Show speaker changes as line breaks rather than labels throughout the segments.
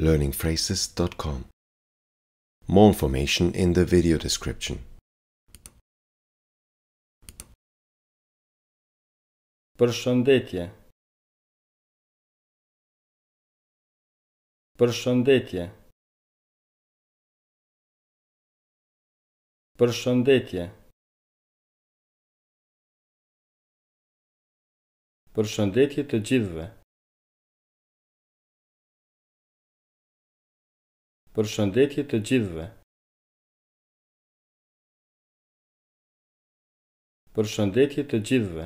learningphrases.com More information in the video description. Përshëndetje. Përshëndetje. Përshëndetje. Përshëndetje të gjithëve. Për shëndetje të gjithve. Për shëndetje të gjithve.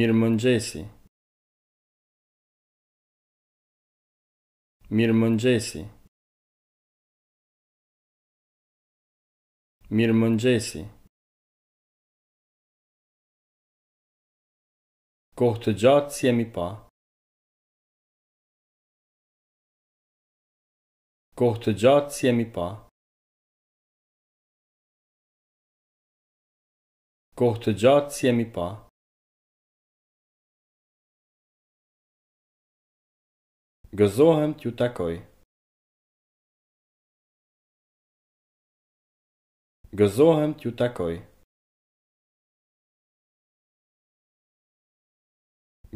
Mirë mëngjesi. Mirë mëngjesi. Mirë mëngjesi. Kohë të gjatë si jemi pa. Kohë të gjatë si e mi pa. Kohë të gjatë si e mi pa. Gëzohem t'ju takoj. Gëzohem t'ju takoj.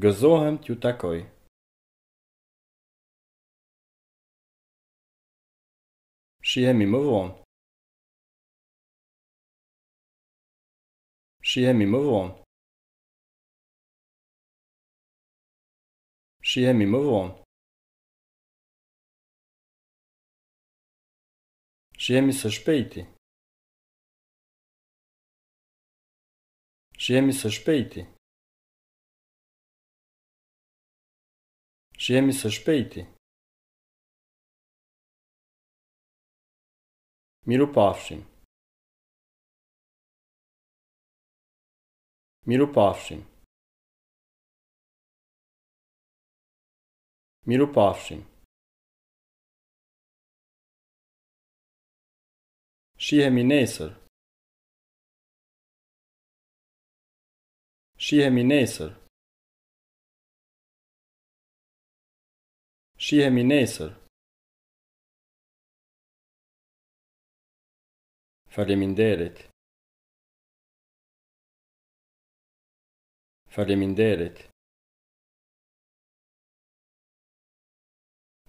Gëzohem t'ju takoj. She jam i movront. She jam i movront. She jam i movront. She së shpejti. She së shpejti. She së shpejti. Miru pafshim. Miru pafshim. Miru pafshim. Shihemi nesër. Shihemi nesër. Shihemi nesër. Faleminderit. Faleminderit.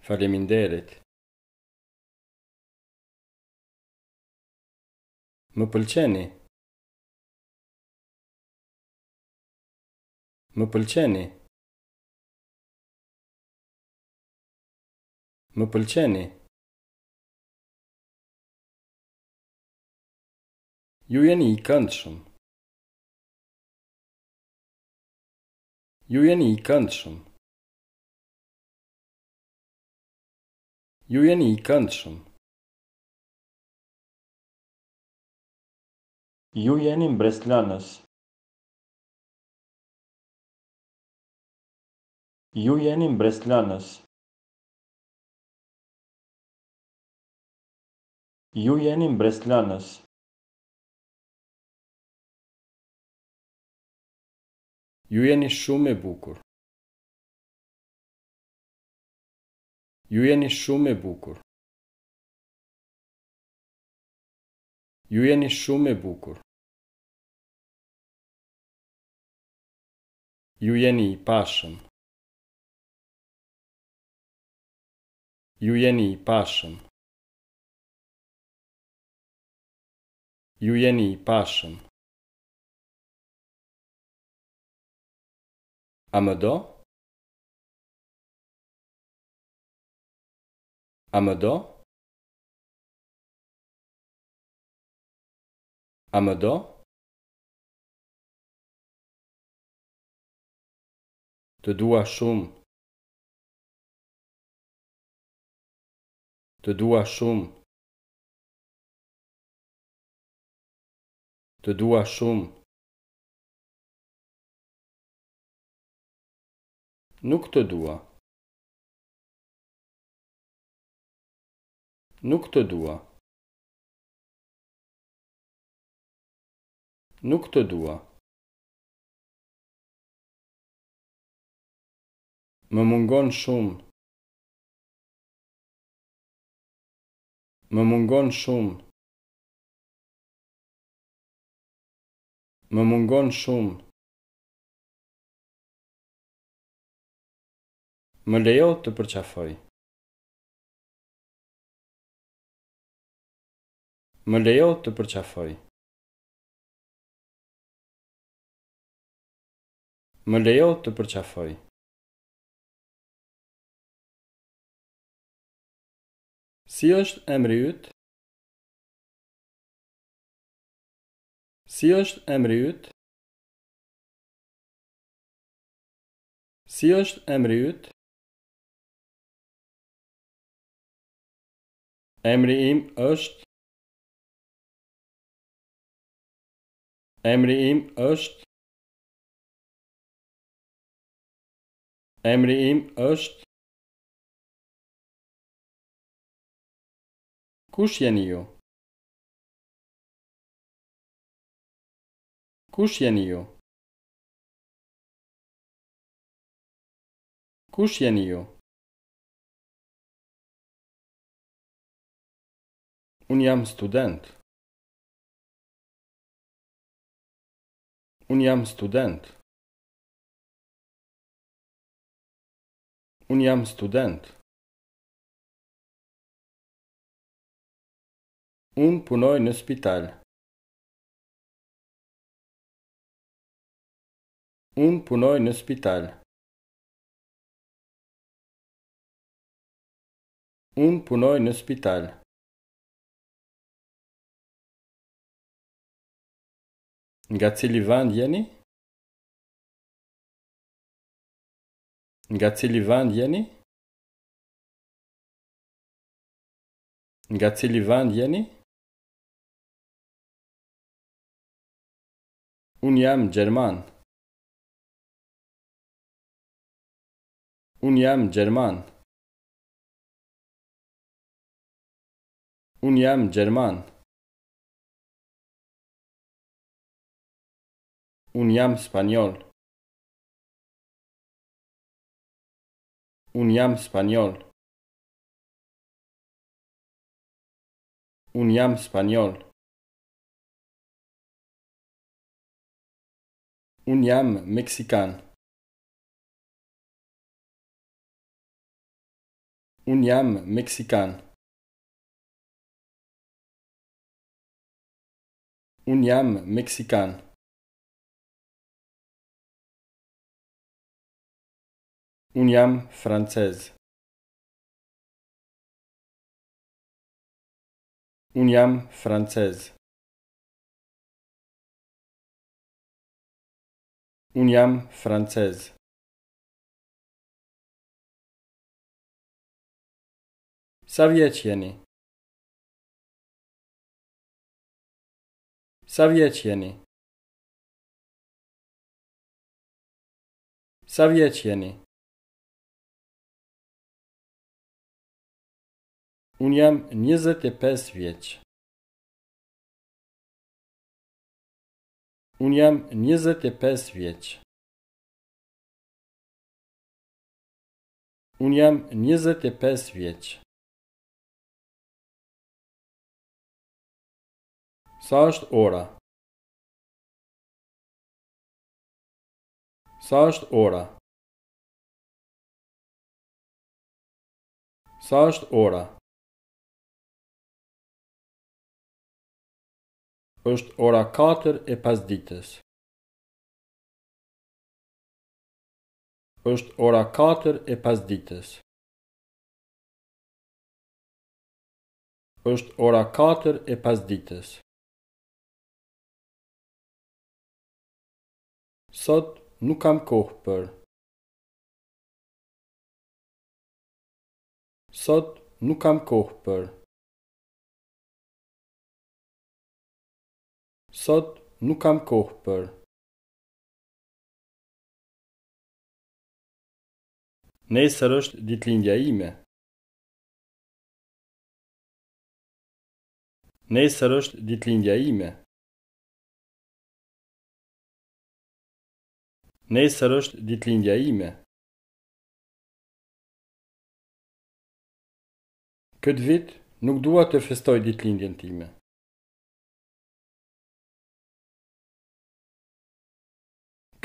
Faleminderit. Më pëlqeni. Më pëlqeni. Më pëlqeni. Ju jeni i këndshëm. Ju këndshëm. Ju këndshëm. Ju mbreslanës. Ju mbreslanës. Ju jeni mbreslanës. Ju jeni shumë e bukur. Ju jeni shumë e bukur. Ju jeni shumë e bukur. Ju jeni i pashëm. Ju jeni i pashëm. Ju jeni i pashëm. A më do? Të dua shumë. Të dua shumë. Të dua shumë. Nuk të dua. Nuk të dua. Nuk të dua. Më mungon shumë. Më mungon shumë. Më mungon shumë. më lejo të përqafoj. Më lejo të përqafoj. Më lejo të përqafoj. Si është emri yt? Si është emri yt? Si është emri yt? Emre'im është Emri im është Emri im është Kush jeni ju? Kush jeni ju? Kush jeni ju? Un jam student. Un jam student. Un jam student. Un punoi në spital. Un punoi në spital. Un punoi në spital. Nga cili van jeni? Nga cili van jeni? Nga cili van jeni? Un jam German. Un jam German. Un jam German. Un yam Español. Un yam Español. Un yam Español. Un Un yam Uniam Un yam Mexican. Uniam Française. Uniam Française. Uniam Française. Savietieni. Savietieni. Savietieni. Unë jam 25 vjeq. Unë jam 25 vjeq. Unë jam 25 vjeq. Sa është ora? Sa është ora? Sa është ora? është ora 4 e pas ditës. është ora 4 e pas ditës. është ora 4 e pas ditës. Sot nuk kam kohë për. Sot nuk kam kohë për. sot nuk kam kohë për. Nesër është ditë lindja ime. Nesër është ditë lindja ime. Nesër është ditë lindja ime. Këtë vit nuk dua të festoj ditë lindjen time.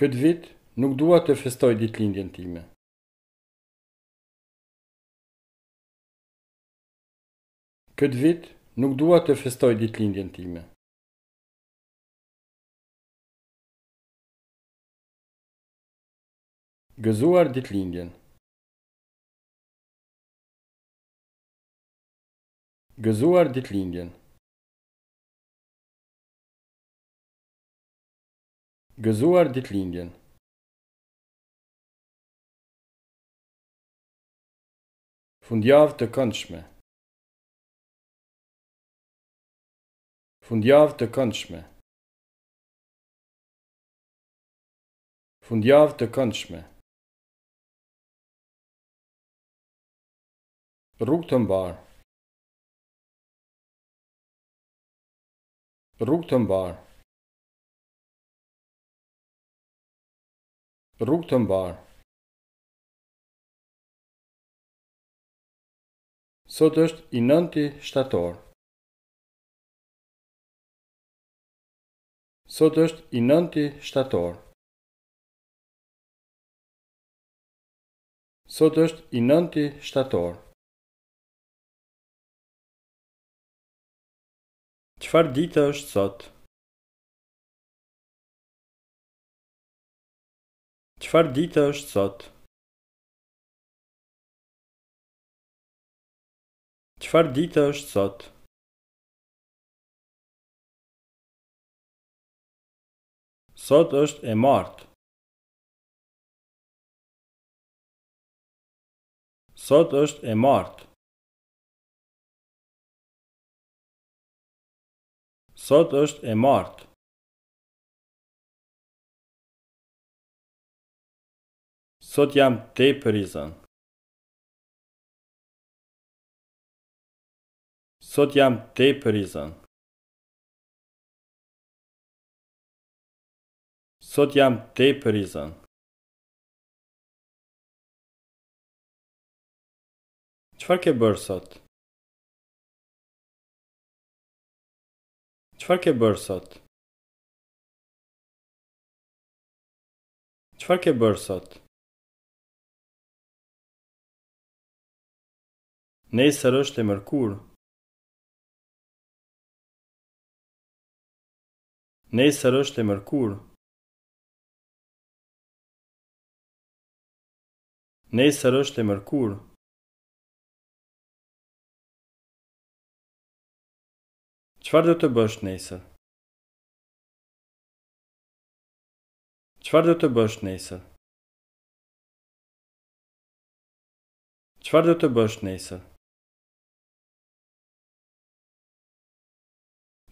Këtë vit nuk dua të festoj ditë lindjen time. Këtë vit nuk dua të festoj ditë lindjen time. Gëzuar ditë lindjen. Gëzuar ditë lindjen. Gëzuar ditë lingjen. Fundjavë të këndshme. Fundjavë të këndshme. Fundjavë të këndshme. Rrugë të mbarë. Rrugë të mbarë. Rrugë të mbarë Sot është i nënti shtator. Sot është i nënti shtator. Sot është i nënti shtator. Qëfar ditë është sotë? Qëfar dita është sot? Qëfar dita është sot? Sot është e martë. Sot është e martë. Sot është e martë. Sot jam te prizën. Sot jam te prizën. Sot jam te prizën. Çfarë ke bër sot? Çfarë ke bër sot? Çfarë ke bër ke bër sot? Nesër është e mërkur. Nesër është e mërkur. Nesër është e mërkur. Çfarë do të bësh nesër? Çfarë do të bësh nesër? Çfarë do të bësh nesër?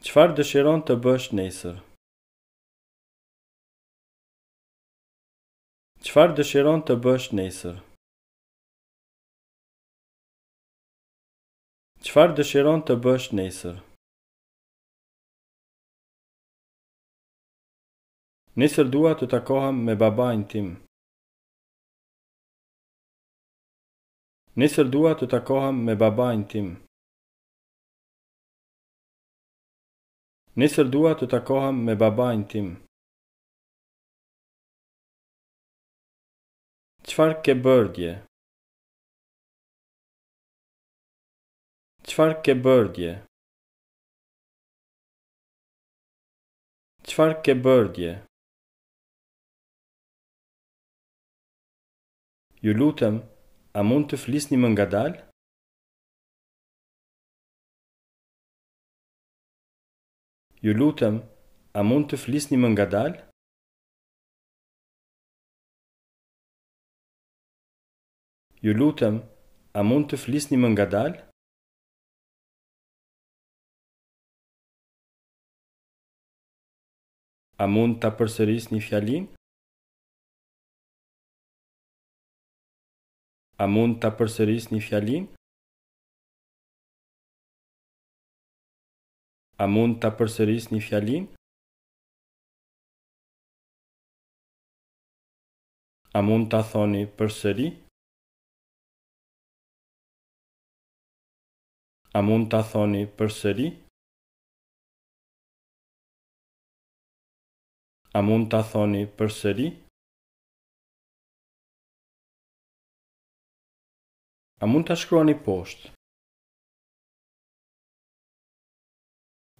Çfarë dëshiron të bësh nesër? Çfarë dëshiron të bësh nesër? Çfarë dëshiron të bësh nesër? Nesër dua të takohem me babain tim. Nesër dua të takohem me babain tim. Nesër dua të takoham me babajnë tim. Qfar ke bërdje? Qfar ke bërdje? Qfar ke bërdje? Ju lutëm, a mund të flisni më nga dalë? Ju lutem, a mund të flisni më nga dalë? Ju lutem, a mund të flisni më nga dalë? A mund të përsëris një fjalin? A mund të përsëris një fjalin? A mund të përsëris një fjalin? A mund të thoni përsëri? A mund të thoni përsëri? A mund të thoni përsëri? A mund të shkruani poshtë?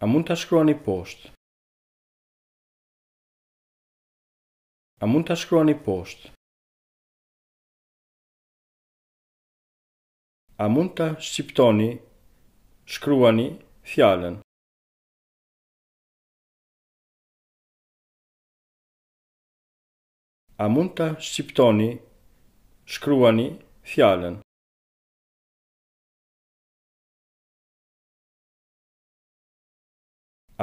A mund të shkruani poshtë? A mund të shkruani poshtë? A mund të shqiptoni, shkruani, fjallën? A mund të shqiptoni, shkruani, fjallën?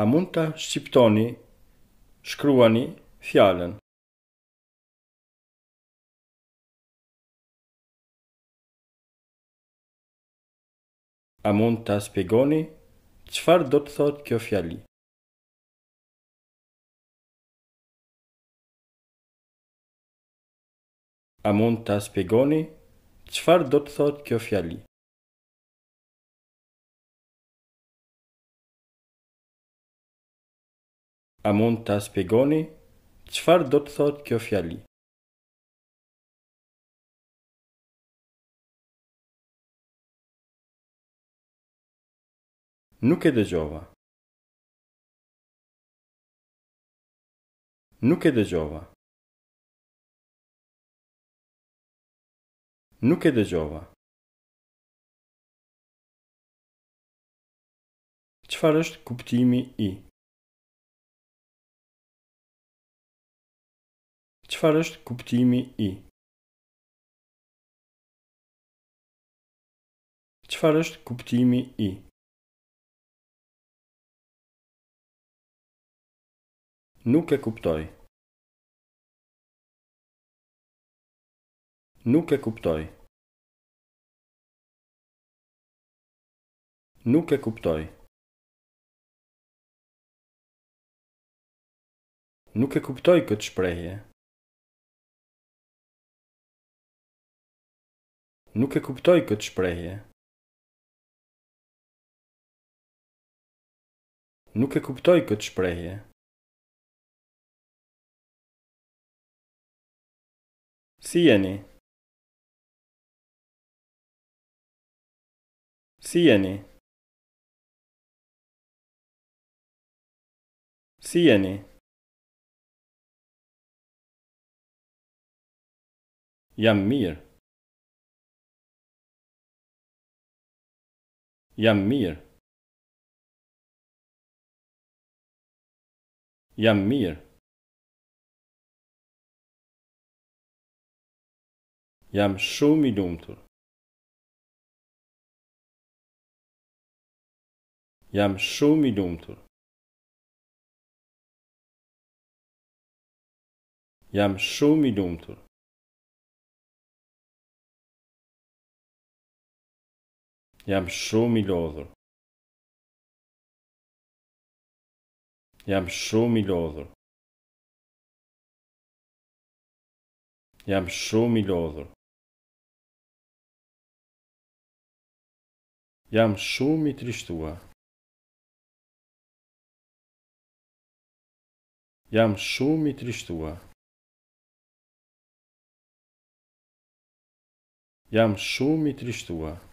a mund të shqiptoni, shkruani fjallën? A mund të spjegoni, qëfar do të thot kjo fjalli? A mund të spjegoni, qëfar do të thot kjo fjalli? A mund të aspegoni qëfar do të thot kjo fjali? Nuk e dëgjova. Nuk e dëgjova. Nuk e dëgjova. Çfarë është kuptimi i Qëfar është kuptimi i? Qëfar është kuptimi i? Nuk e kuptoj. Nuk e kuptoj. Nuk e kuptoj. Nuk e kuptoj këtë shprehje. nuk e kuptoj këtë shprehje. Nuk e kuptoj këtë shprehje. Si jeni? Si jeni? Si jeni? Jam mirë. Jamir Jamir Jam Shumi Dumtur Jam Shumi Dumtur Dumtur Jam shumë i lodhur. Jam shumë i lodhur. Jam shumë i lodhur. Jam shumë i trishtuar. Jam shumë i trishtuar. Jam shumë i trishtuar.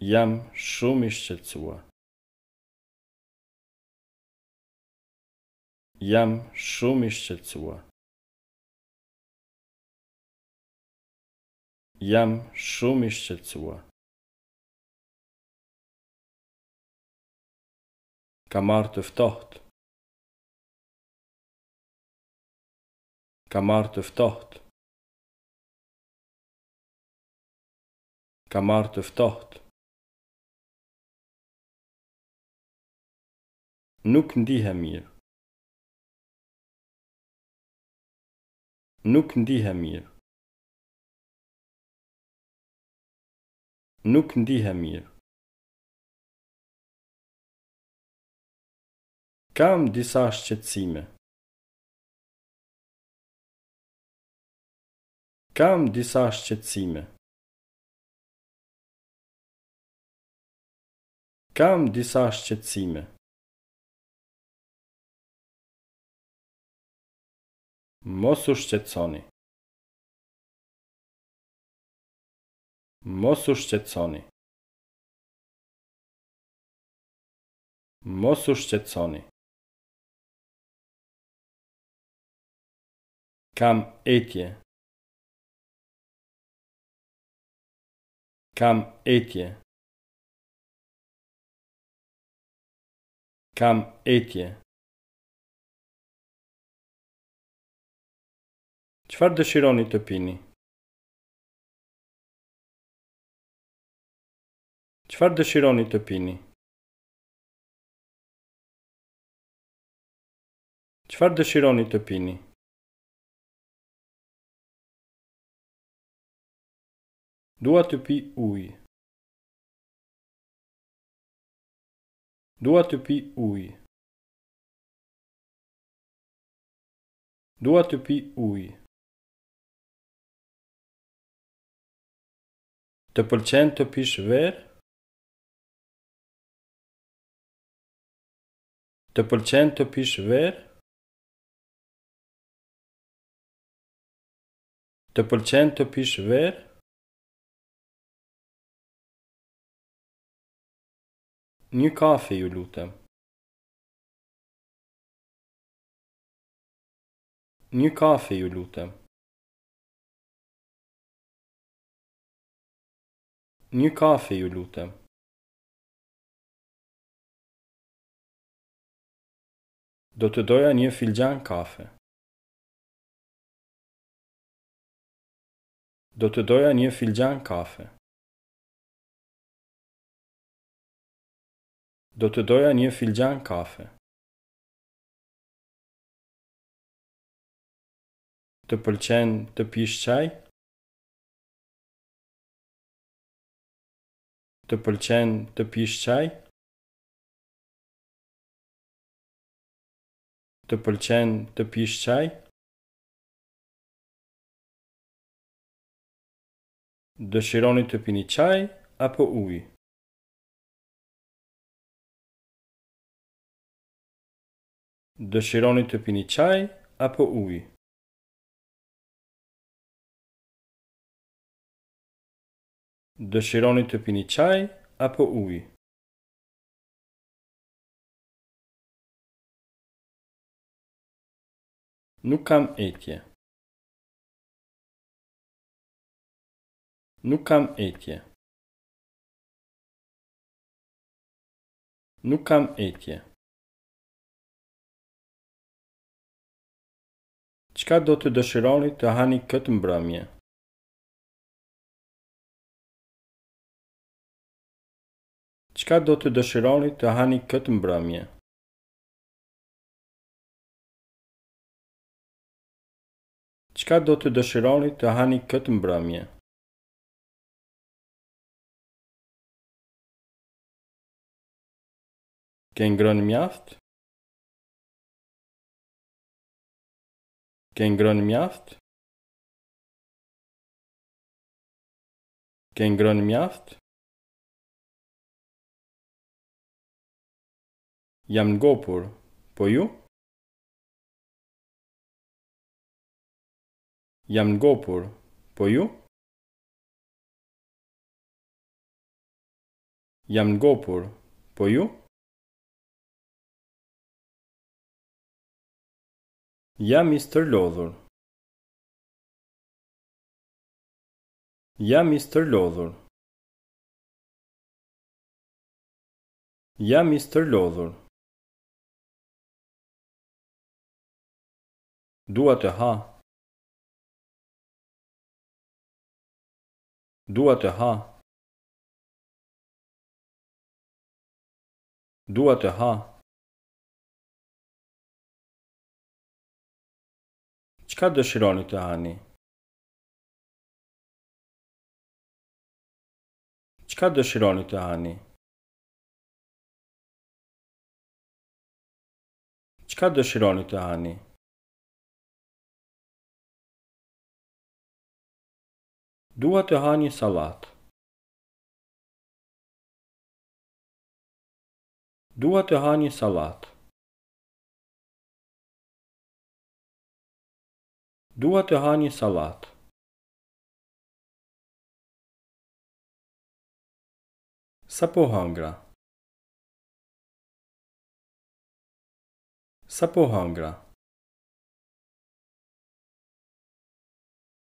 jam šumišķeco. Jam šumišķeco. Jam šumišķeco. Kamēr w tocht. Kamartu w tocht. Kamēr w tocht. Nuk ndihe mirë. Nuk ndihe mirë. Nuk ndihe mirë. Kam disa shqetësime. Kam disa shqetësime. Kam disa shqetësime. Mosušćeconi. Mosušćeconi. Mosušćeconi. Kam etje. Kam etje. Kam etje. Qëfar dëshironi të pini? Qëfar dëshironi të pini? Qëfar dëshironi të pini? Dua të pi uj. Dua të pi uj. Dua të pi ujë. të pëlqen të pish verë? Të pëlqen të pish verë? Të pëlqen të pish verë? Një kafe ju lutem. Një kafe ju lutem. Një kafe, ju lutem. Do të doja një filxhan kafe. Do të doja një filxhan kafe. Do të doja një filxhan kafe. Të pëlqen të pish çaj? Të pëlqen të pish çaj? Të pëlqen të pish çaj? Dëshironi të pini çaj apo ujë? Dëshironi të pini çaj apo ujë? Dëshironi të pini qaj apo uj? Nuk kam etje. Nuk kam etje. Nuk kam etje. Çka do të dëshironi të hani këtë mbrëmje? Qka do të dëshironi të hani këtë mbrëmje? Qka do të dëshironi të hani këtë mbrëmje? Ke ngrën mjaft? Ke ngrën mjaft? Ke ngrën mjaft? jam ngopur, po ju? Jam ngopur, po ju? Jam ngopur, po ju? Jam i stërlodhur. Jam i stërlodhur. Jam i stërlodhur. Dua të ha. Dua të ha. Dua të ha. Çka dëshironi të hani? Çka dëshironi të hani? Çka dëshironi të hani? Дуже гарний салат. Дуже гарний салат. Дуже гарний салат. Sapohangra. Sapohangra.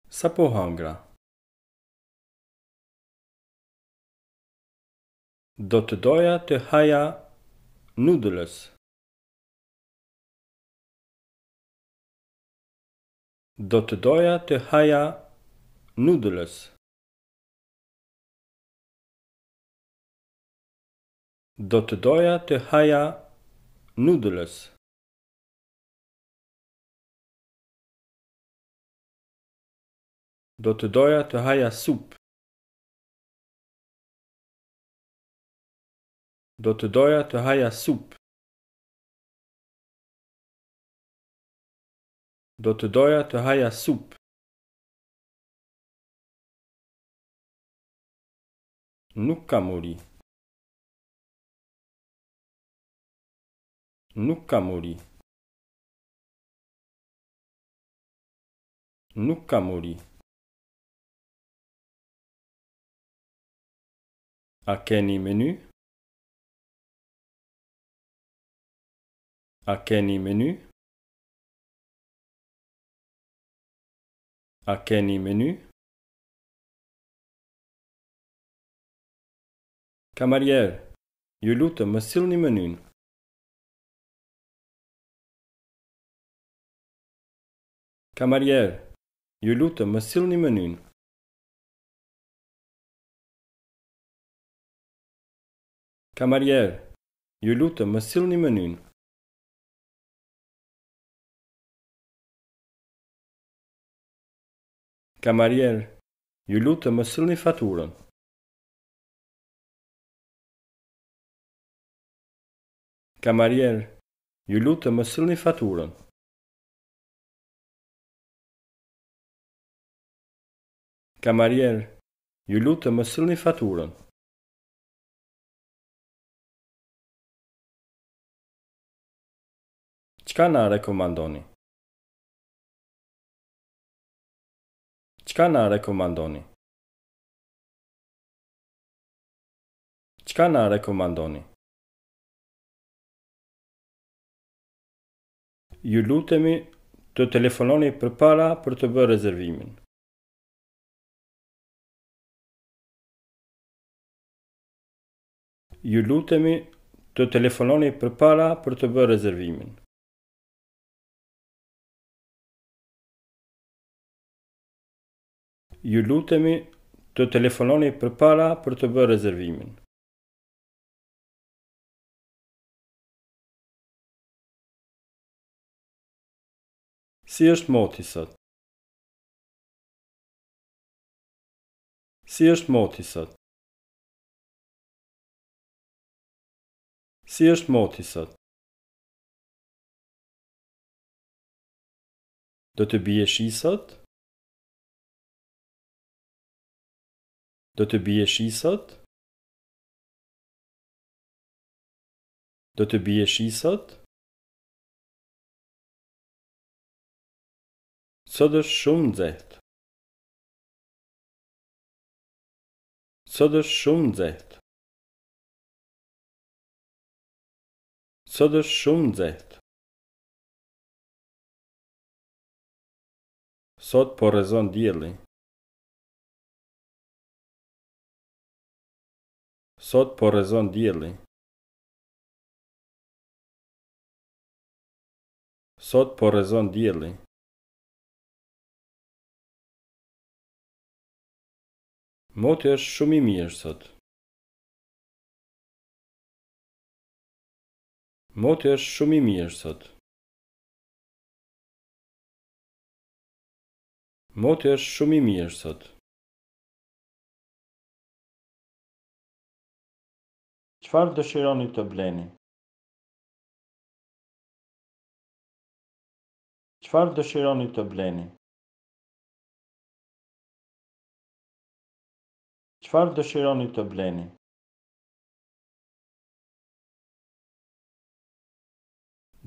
Sapohangra. Dotdoja tehaja noodles. Dotdoja tehaja noodles. Dotdoja tehaja noodles. Dotdoja tehaja soup. Do të doja të haja sup. Do të doja të haja sup. Nuk kam uri. Nuk kam uri. Nuk kam uri. A keni menu? A keni menu? menu. Akeni menu à quel menu Camarier, yuluta masilni menun. Camarier, yuluta masilni menun. Camarier, yuluta masilni menun. Kamarier, ju lutë të mësëllë një faturën. Kamarier, ju lutë të mësëllë një faturën. Kamarier, ju lutë të mësëllë një faturën. Qka nga rekomandoni? Qka na rekomandoni? Qka na rekomandoni? Ju lutemi të telefononi për para për të bërë rezervimin. Ju lutemi të telefononi për para për të bërë rezervimin. ju lutemi të telefononi për para për të bërë rezervimin. Si është moti sot? Si është moti sot? Si është moti sot? Do të bje shi sot? Do të bie shi sot? Do të bie shi sot? Sot është shumë nxehtë. Sot është shumë nxehtë. Sot është shumë nxehtë. Sot po rrezon dielli. Sot po rezon dielli. Sot po rezon dielli. Moti është shumë i mirë sot. Moti është shumë i mirë sot. Moti është shumë i mirë sot. Çfarë dëshironi të bleni? Çfarë dëshironi të bleni? Çfarë dëshironi të bleni?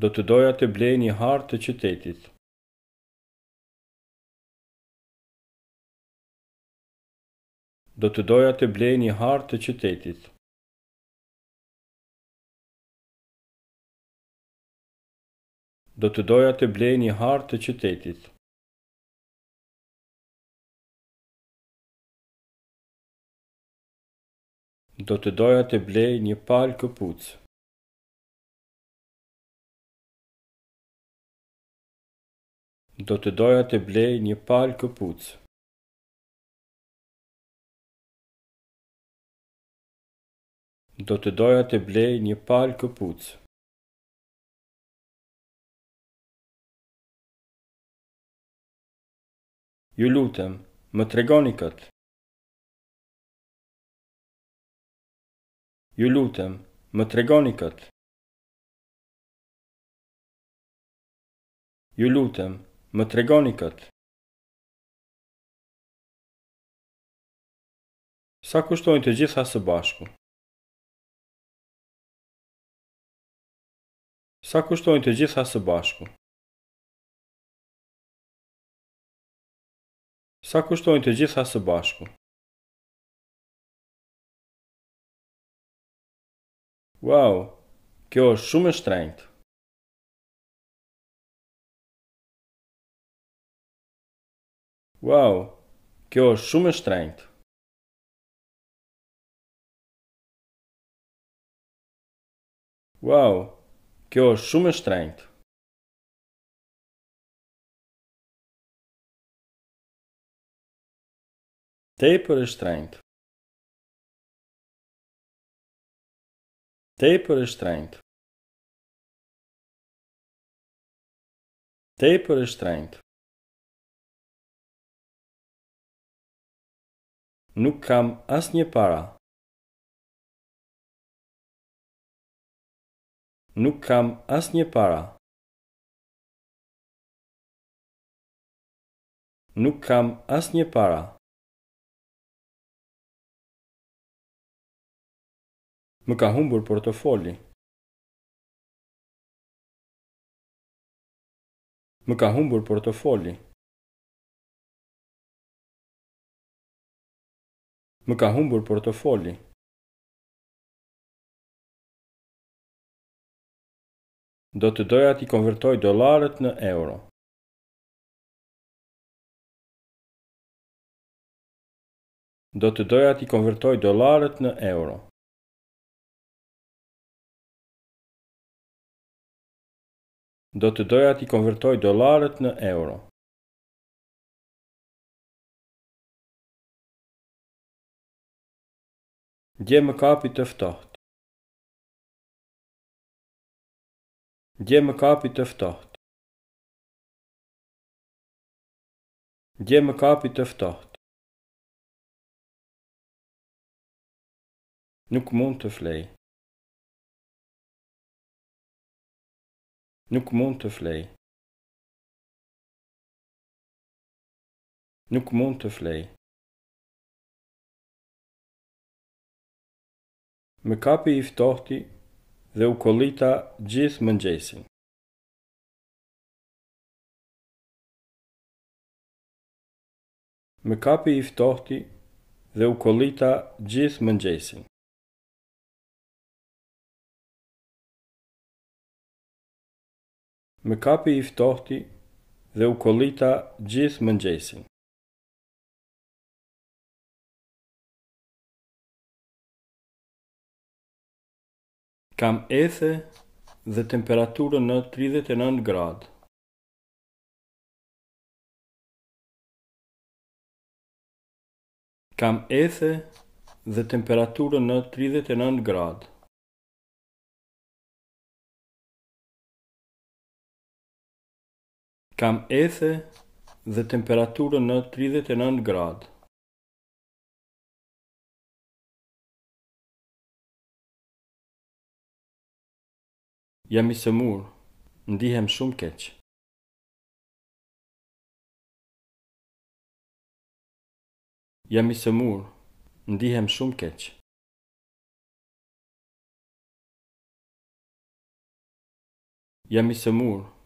Do të doja të blej një hartë të qytetit. Do të doja të blej një hartë të qytetit. do të doja të blej një hartë të qytetit. Do të doja të blej një palë këpuc. Do të doja të blej një palë këpuc. Do të doja të blej një palë këpucë. Ju lutem, më tregoni kët. Ju lutem, më tregoni kët. Ju lutem, më tregoni kët. Sa kushtojnë të gjitha së bashku? Sa kushtojnë të gjitha së bashku? Só que estou a se bosco. Uau, que o chuma estranho. Uau, que o chuma estranho. Uau, que o chuma estranho. Tape restraint. Tape restraint. Tape restraint. Nuk kam as një para. Nuk kam as një para. Nuk kam as një para. Më ka humbur portofoli. Më ka humbur portofoli. Më ka humbur portofoli. Do të doja ti konvertoj dolarët në euro. Do të doja ti konvertoj dolarët në euro. do të doja t'i konvertoj dolarët në euro. Gje më kapi të ftoht. Gje më kapi të ftoht. Gje më kapi të ftoht. Nuk mund të flejë. nuk mund të flej. Nuk mund të flej. Më kapi i ftohti dhe u kolita gjithë mëngjesin. Më kapi i ftohti dhe u kolita gjithë mëngjesin. Më kapi i ftohti dhe u kolita gjithë mëngjesin. Kam ethe dhe temperaturën në 39 gradë. Kam ethe dhe temperaturën në 39 gradë. Kam ethe dhe temperaturën në 39 gradë. Jam i sëmurë, ndihem shumë keqë. Jam i sëmurë, ndihem shumë keqë. Jam i sëmurë,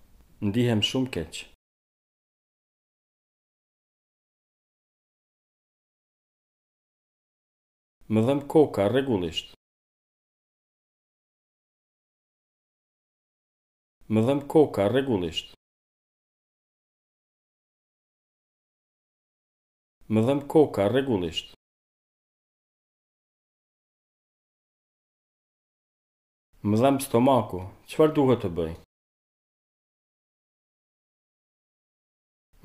ndihem shumë keq. Më dhem koka regullisht. Më dhem koka regullisht. Më dhem koka regullisht. Më dhem stomaku, qëfar duhet të bëjnë?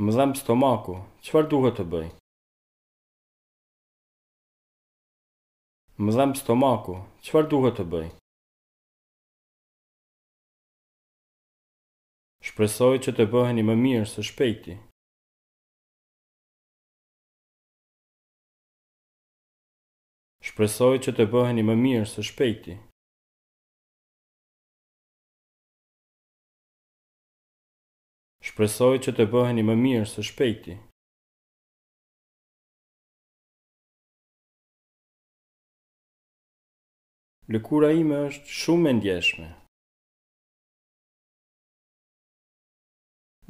më dhem stomaku, qëfar duhet të bëj? Më dhem stomaku, qëfar duhet të bëj? Shpresoj që të bëheni më mirë së shpejti. Shpresoj që të bëheni më mirë së shpejti. Shpresoj që të bëheni më mirë së shpejti. Lëkura ime është shumë e ndjeshme.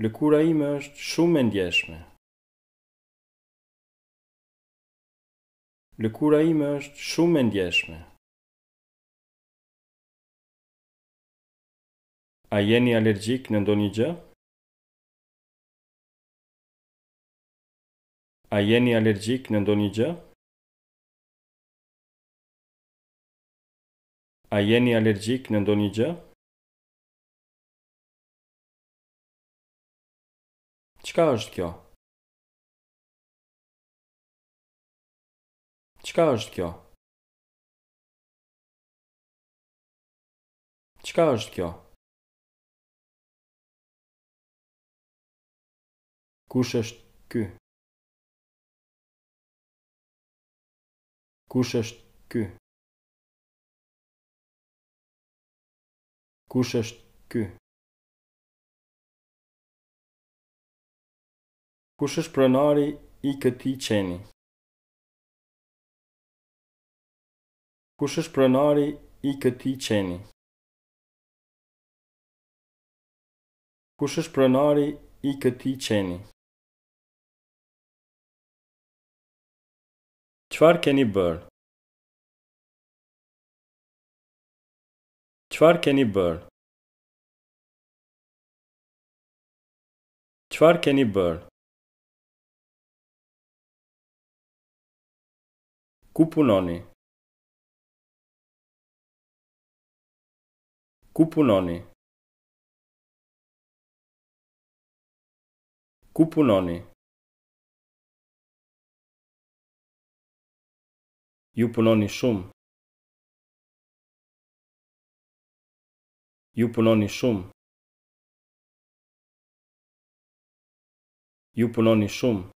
Lëkura ime është shumë e ndjeshme. Lëkura ime është shumë e ndjeshme. A jeni alergjik në ndonjë gjë? A jeni alergjik në ndonjë gjë? A jeni alergjik në ndonjë gjë? Çka është kjo? Çka është kjo? Çka është kjo? Kush është ky? Kush është ky? Kush është ky? Kush është pronari i këtij qeni? Kush është pronari i këtij qeni? Kush është pronari i këtij qeni? Qfar keni bër? Qfar keni bër? Qfar keni bër? Ku punoni? Ku punoni? Ku punoni? Ju punoni shumë. Ju punoni shumë. Ju punoni shumë.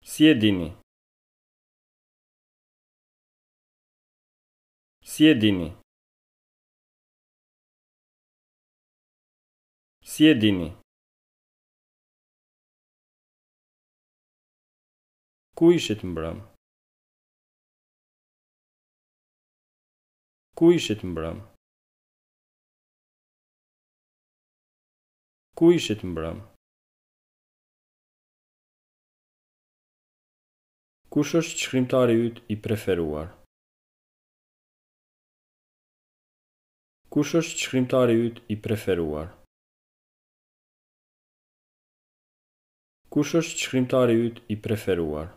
Si e dini? Ku ishit mbrëm? Ku ishit mbrëm? Ku ishit mbrëm? Kush është shkrimtari yt i preferuar? Kush është shkrimtari yt i preferuar? Kush është shkrimtari yt i preferuar?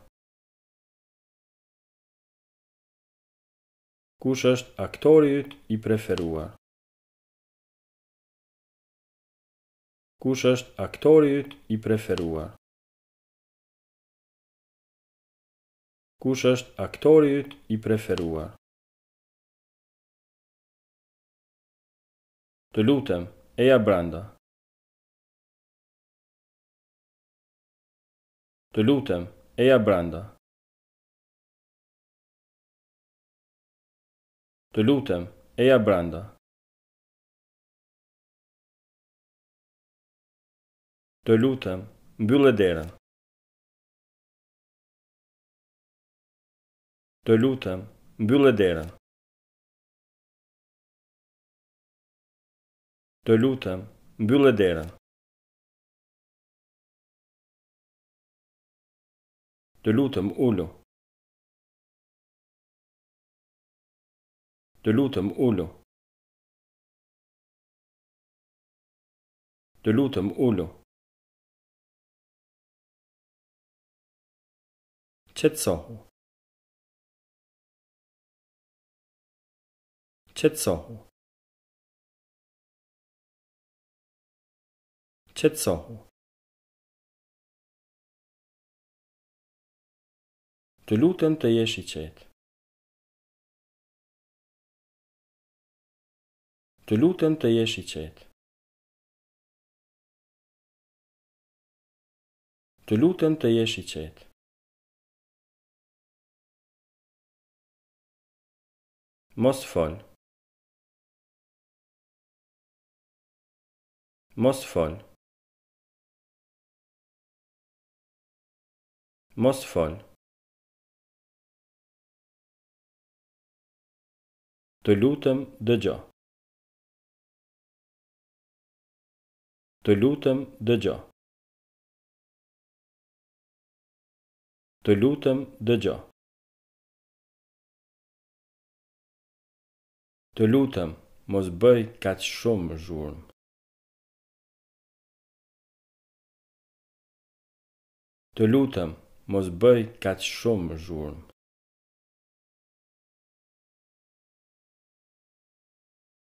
kush është aktori yt i preferuar? Kush është aktori yt i preferuar? Kush është aktori yt i preferuar? Të lutem, eja brenda. Të lutem, eja brenda. Të lutem, eja brenda. Të lutem, mbyllë derën. Të lutem, mbyllë derën. Të lutem, mbyllë derën. Të lutem, ulu. Të lutëm ulu. Të lutëm ulu. Qetësohu. Qetësohu. Qetësohu. Të lutëm të jesh i qetë. të lutem të jesh i qetë. Të lutem të jesh i qetë. Mos fol. Mos fol. Mos fol. Të lutem dëgjoj. Të lutëm dëgjo. Të lutëm dëgjo. Të lutëm, mos bëj kaq shumë zhurm. Të lutëm, mos bëj kaq shumë zhurm.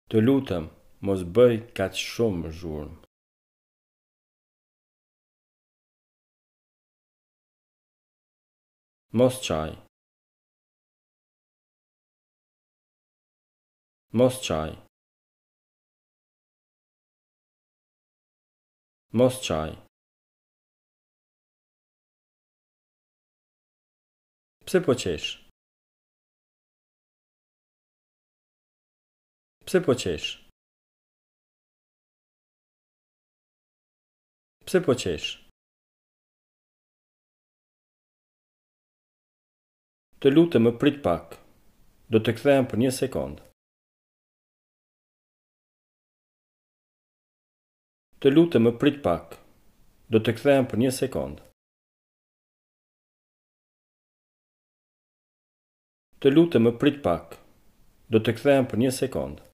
Të lutëm, mos bëj kaq shumë zhurm. Mostrzaj. Mostrzaj. Mostrzaj. Psy pociesz. Psy pociesz. Psy pociesz. Të lutë më prit pak. Do të kthehem për një sekundë. Të lutë më prit pak. Do të kthehem për një sekundë. Të lutë më prit pak. Do të kthehem për një sekundë.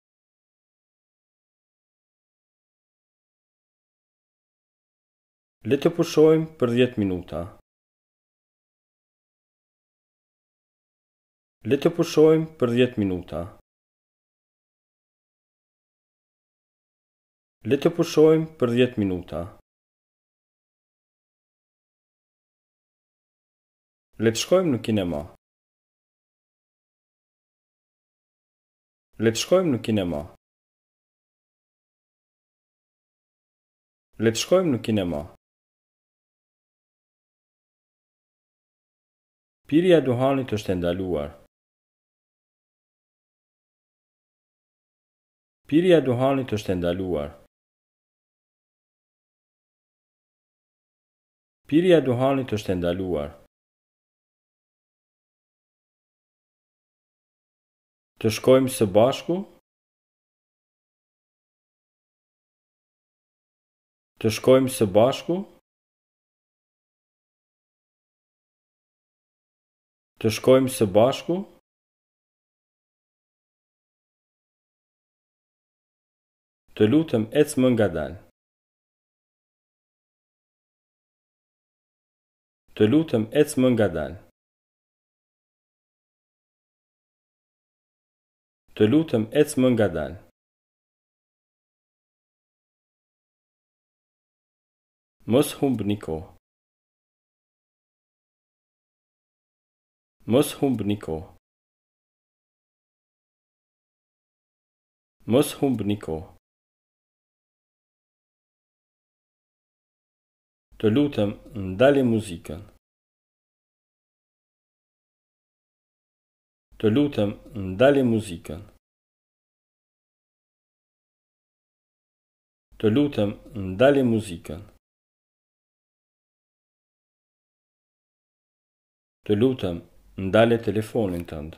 Le të pushojmë për 10 minuta. Le të pushojmë për 10 minuta. Le të pushojmë për 10 minuta. Le të shkojmë në kinema. Le të shkojmë në kinema. Le të shkojmë në kinema. Pirja e duhanit është e ndaluar. Pirja e duhanit është ndaluar. Pirja e duhanit është ndaluar. Të shkojmë së bashku? Të shkojmë së bashku? Të shkojmë së bashku? të lutëm e më nga dalë. Të lutëm e më nga dalë. Të lutëm e më nga dalë. Mos humbë një kohë. Mos humbë një kohë. Mos humbë një kohë. të lutëm ndali muzikën. Të lutëm ndali muzikën. Të lutëm ndali muzikën. Të lutëm ndali telefonin tënd.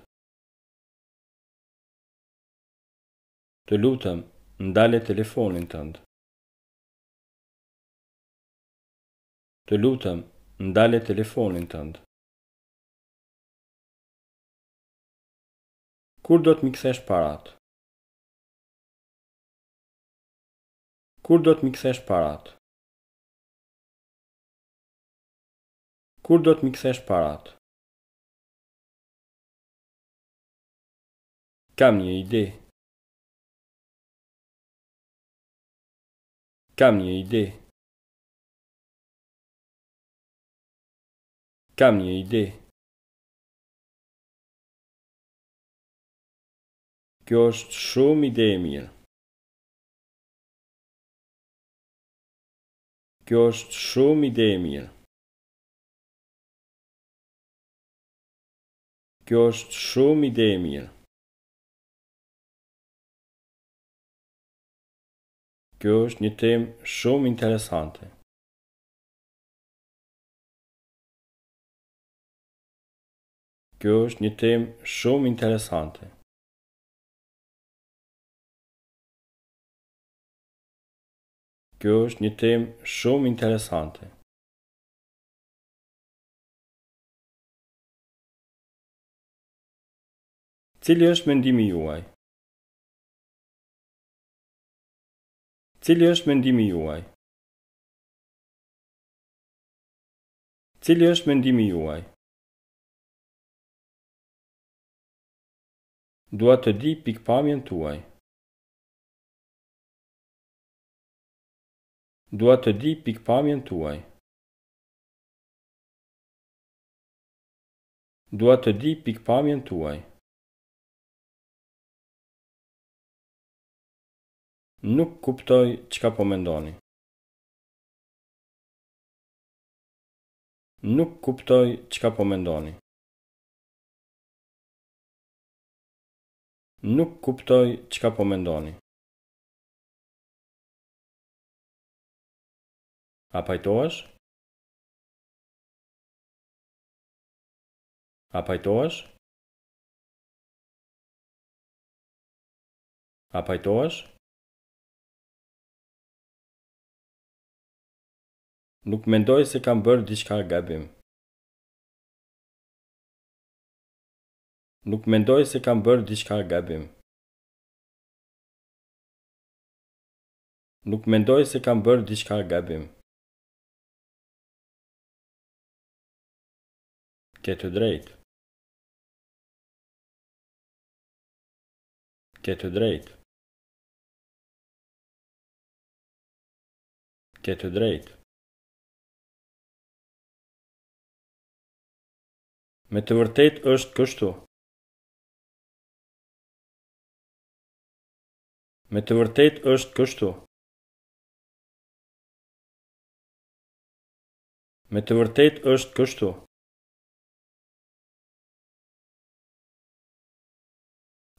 Të lutëm ndali telefonin tënd. Të lutëm, ndale telefonin tëndë. Kur do të mikthesh parat? Kur do të mikthesh parat? Kur do të mikthesh parat? Kam një ide. Kam një ide. kam një ide. Kjo është shumë ide e mirë. Kjo është shumë ide e mirë. Kjo është shumë ide e mirë. Kjo është një temë shumë interesante. Kjo është një temë shumë interesante. Kjo është një temë shumë interesante. Cili është mendimi juaj? Cili është mendimi juaj? Cili është mendimi juaj? Dua të di pikpamjen tuaj. Dua të di pikpamjen tuaj. Dua të di pikpamjen tuaj. Nuk kuptoj çka po mendoni. Nuk kuptoj çka po mendoni. Nuk kuptoj qka po mendoni. A pajtoash? A pajtoash? A pajtoash? Nuk mendoj se kam bërë diçka gabim. nuk mendoj se kam bërë diçka gabim. Nuk mendoj se kam bërë diçka gabim. Ke të drejt. Ke të drejt. Ke të drejt. Me të vërtet është kështu. Me të vërtet është kështu. Me të vërtet është kështu.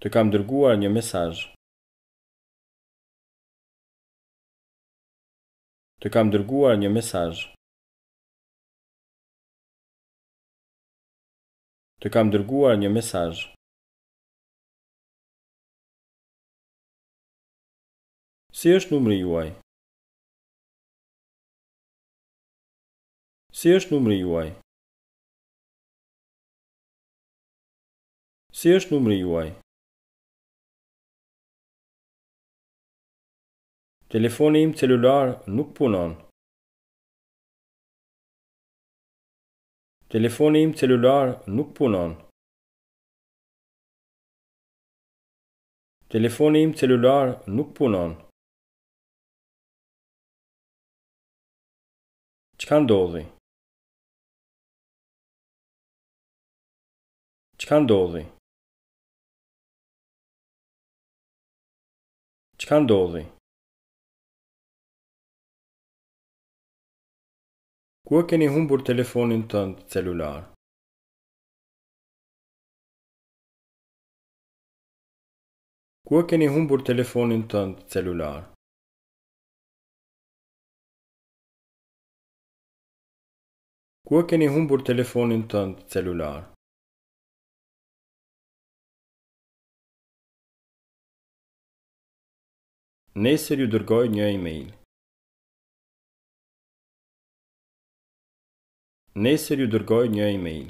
Të kam dërguar një mesazh. Të kam dërguar një mesazh. Të kam dërguar një mesazh. Si është numri juaj? Si është numri juaj? Si është numri juaj? Telefoni im celular nuk punon. Telefoni im celular nuk punon. Telefoni im celular nuk punon. Çka ndodhi? Çka ndodhi? Çka ndodhi? Ku e keni humbur telefonin tënd celular? Ku e keni humbur telefonin tënd celular? Ku e keni humbur telefonin tënd celular? Nesër ju dërgoj një e-mail. Nesër ju dërgoj një e-mail.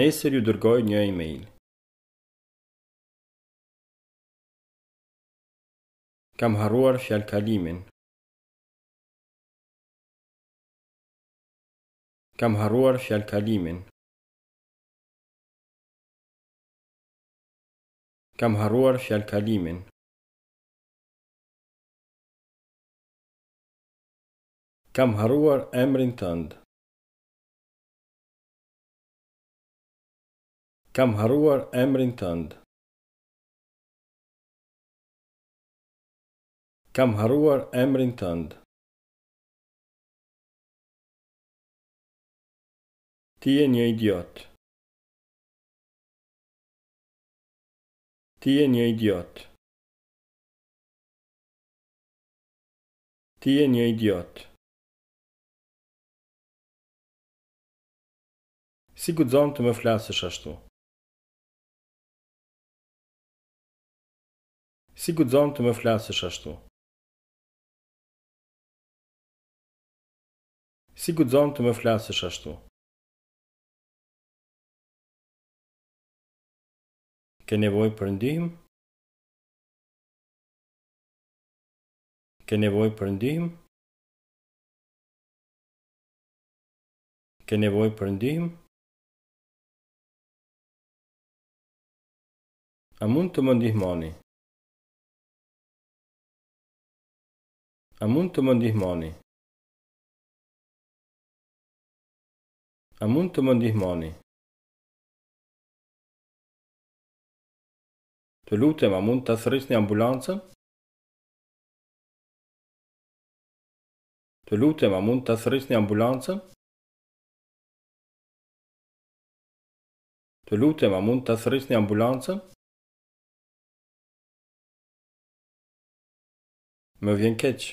Nesër ju dërgoj një e-mail. Kam haruar fjalkalimin. كم هروار فيالكاليمن كم هروار فيالكاليمن كم هروار أمرين تند كم هروار أمرين تند كم هروار أمرين تند Ti je një idiot. Ti je një idiot. Ti je një idiot. Si guxon të më flasësh ashtu? Si guxon të më flasësh ashtu? Si guxon të më flasësh ashtu? Ke nevoj për ndihm? Ke nevoj për ndihm? Ke nevoj për ndihm? A mund të më ndihmoni? A mund të më ndihmoni? A mund të më ndihmoni? Të lutem, a mund të thirrni ambulancën? Të lutem, a mund të thirrni ambulancën? Të lutem, a mund të thirrni ambulancën? Më vjen catch,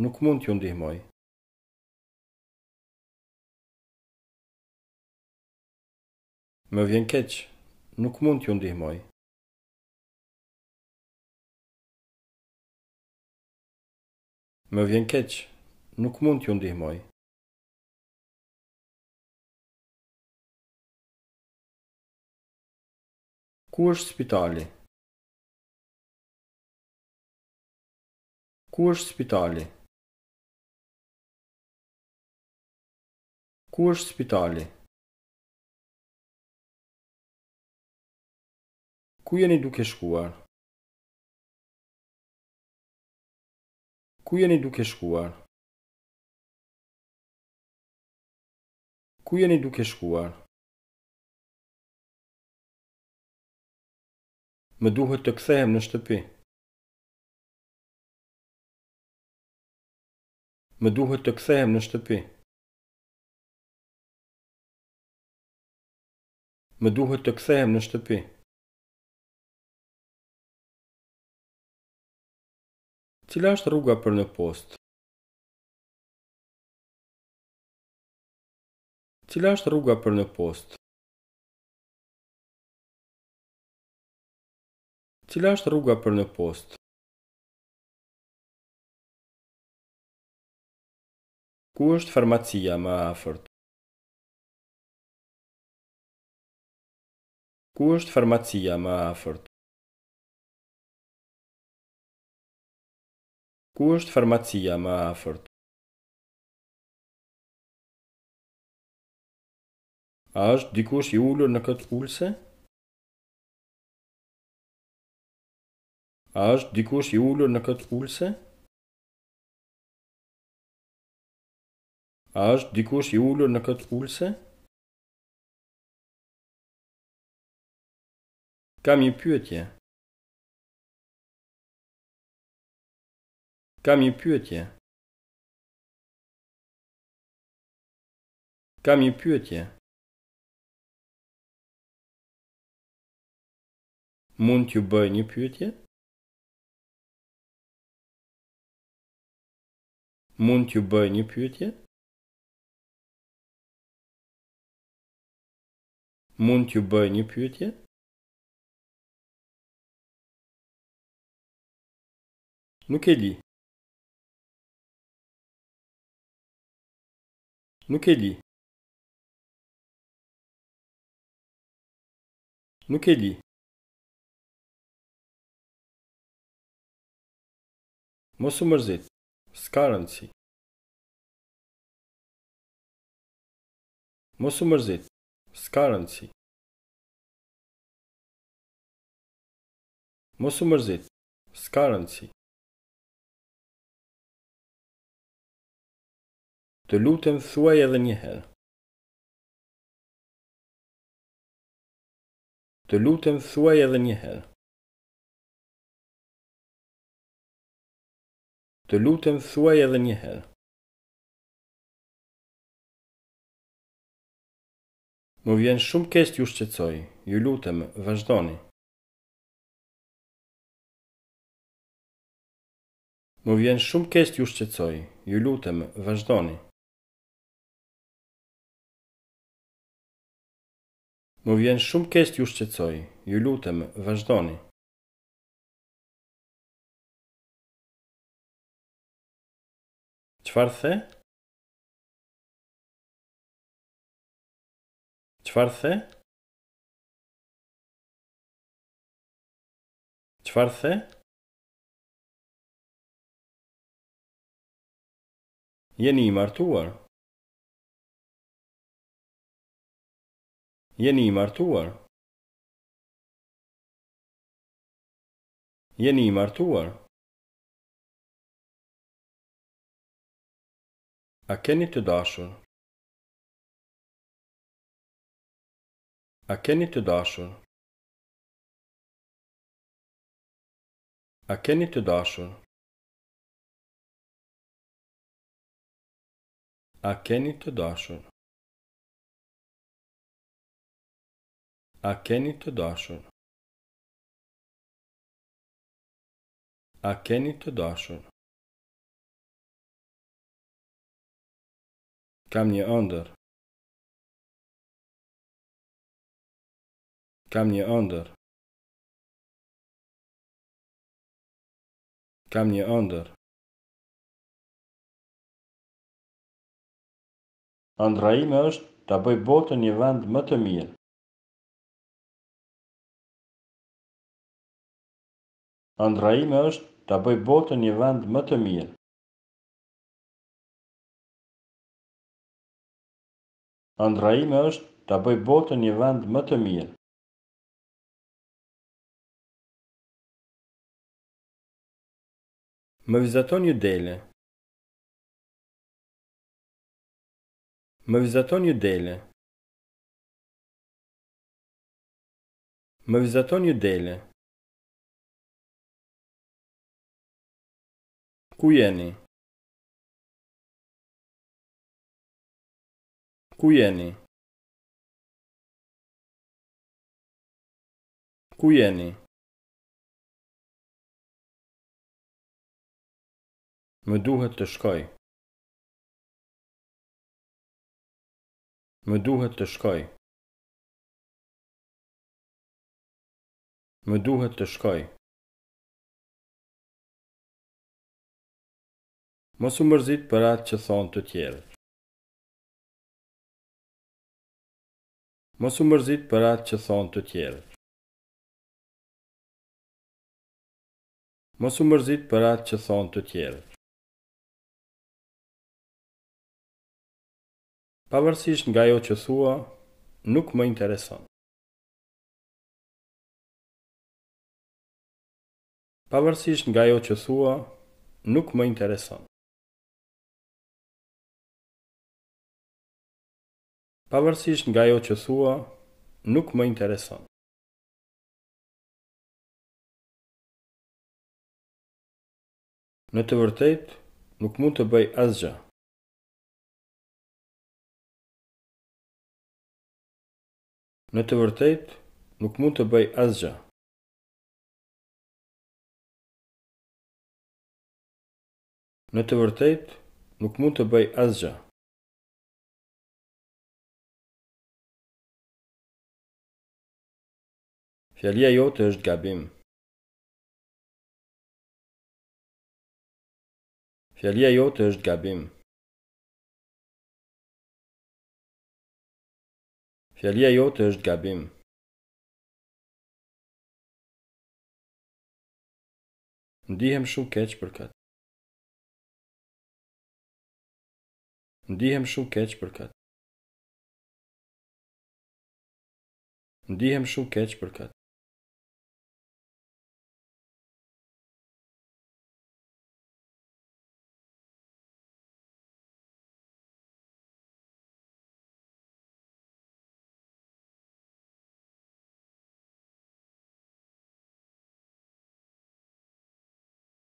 nuk mund t'ju ndihmoj. Më vjen catch, nuk mund t'ju ndihmoj. Më vjen keq, nuk mund t'ju ndihmoj. Ku është spitali? Ku është spitali? Ku është spitali? Ku jeni duke shkuar? Ku jeni duke shkuar? Ku jeni duke shkuar? Më duhet të kthehem në shtëpi. Më duhet të kthehem në shtëpi. Më duhet të kthehem në shtëpi. Cila është rruga për në post? Cila është rruga për në post? Cila është rruga për në post? Ku është farmacia më afërt? Ku është farmacia më afërt? Ku është farmacia më afërt? A është dikush i ullur në këtë ullëse? A është dikush i ullur në këtë ullëse? A është dikush i ullur në këtë ullëse? Kam një pyetje. Ja. Kam një pyetje. Kam një pyetje. Mund t'ju bëj një pyetje? Mund t'ju bëj një pyetje? Mund t'ju bëj një pyetje? Nuk e di. Nuk e li. Nuk e li. Mosu mërzit. Ska rëndësi. Mosu mërzit. Ska rëndësi. Mosu mërzit. Ska rëndësi. Doluten swayren yeher. Doluten swayren yeher. Doluten swayren yeher. Mówien shumë keqt ju shqecoj, ju lutem, vazhdoni. Më vjen shumë keq t'ju shqetësoj. Ju lutem, vazhdoni. Mówiłem jest już ce coi, ważdony. Czwarte? Czwarte? Czwarte? the? Qfar Jeni martuar. Jeni i martuar. Jeni i martuar. A keni të dashur? A keni të dashur? A keni të dashur? A keni të dashur? A keni të dashur? A keni të dashur? Kam një ëndër. Kam një ëndër. Kam një ëndër. Ëndra ime është ta bëj botën një vend më të mirë. Andra ime është të bëj botën një vend më të mirë. Andra ime është të bëj botën një vend më të mirë. Më vizaton një dele. Më vizaton një dele. Më vizaton një dele. Ku jeni? Ku jeni? Ku jeni? Më duhet të shkoj. Më duhet të shkoj. Më duhet të shkoj. Mos u mërzit për atë që thonë të tjerë. Mos u mërzit për atë që thonë të tjerë. Mos u mërzit për atë që thonë të tjerë. Pavarësisht nga ajo që thua, nuk më intereson. Pavarësisht nga ajo që thua, nuk më intereson. pavarësisht nga jo që thua, nuk më intereson. Në të vërtet, nuk mund të bëj asgja. Në të vërtet, nuk mund të bëj asgja. Në të vërtet, nuk mund të bëj asgjë. Fjalia jote është gabim. Fjalia jote është gabim. Fjalia jote është gabim. Ndihem shumë keq për këtë. Ndihem shumë keq për këtë. Ndihem shumë keq për këtë.